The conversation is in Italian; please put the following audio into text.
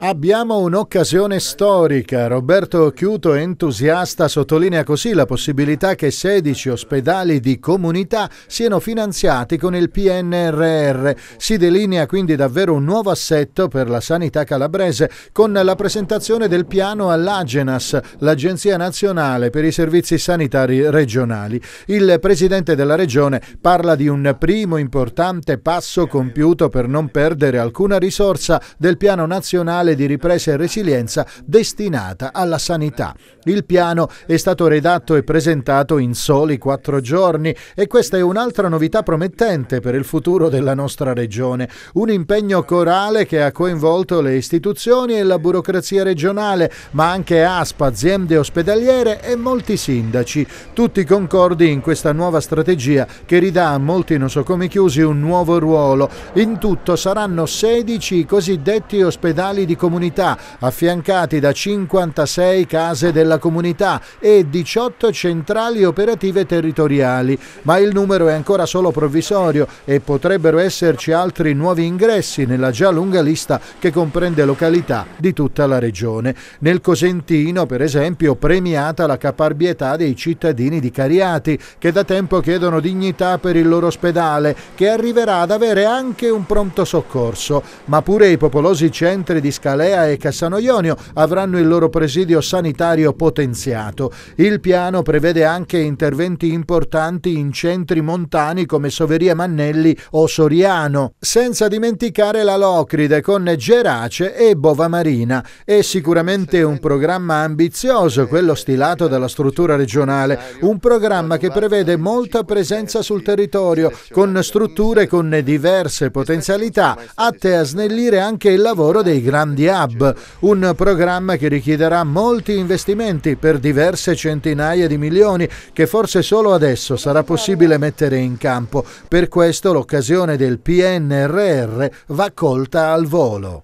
Abbiamo un'occasione storica. Roberto Chiuto, entusiasta, sottolinea così la possibilità che 16 ospedali di comunità siano finanziati con il PNRR. Si delinea quindi davvero un nuovo assetto per la sanità calabrese con la presentazione del piano all'Agenas, l'Agenzia Nazionale per i Servizi Sanitari Regionali. Il presidente della regione parla di un primo importante passo compiuto per non perdere alcuna risorsa del piano piano nazionale di ripresa e resilienza destinata alla sanità. Il piano è stato redatto e presentato in soli quattro giorni e questa è un'altra novità promettente per il futuro della nostra regione. Un impegno corale che ha coinvolto le istituzioni e la burocrazia regionale, ma anche ASPA, aziende ospedaliere e molti sindaci. Tutti concordi in questa nuova strategia che ridà a molti nosocomi chiusi un nuovo ruolo. In tutto saranno 16 i cosiddetti 12 ospedali di comunità, affiancati da 56 case della comunità e 18 centrali operative territoriali, ma il numero è ancora solo provvisorio e potrebbero esserci altri nuovi ingressi nella già lunga lista che comprende località di tutta la regione. Nel Cosentino, per esempio, premiata la caparbietà dei cittadini di Cariati, che da tempo chiedono dignità per il loro ospedale, che arriverà ad avere anche un pronto soccorso, ma pure i popolosi famosi centri di Scalea e Cassano Ionio avranno il loro presidio sanitario potenziato. Il piano prevede anche interventi importanti in centri montani come Soveria Mannelli o Soriano, senza dimenticare la Locride con Gerace e Bovamarina. È sicuramente un programma ambizioso quello stilato dalla struttura regionale, un programma che prevede molta presenza sul territorio, con strutture con diverse potenzialità, atte a snellire anche il lavoro lavoro dei grandi hub, un programma che richiederà molti investimenti per diverse centinaia di milioni che forse solo adesso sarà possibile mettere in campo. Per questo l'occasione del PNRR va colta al volo.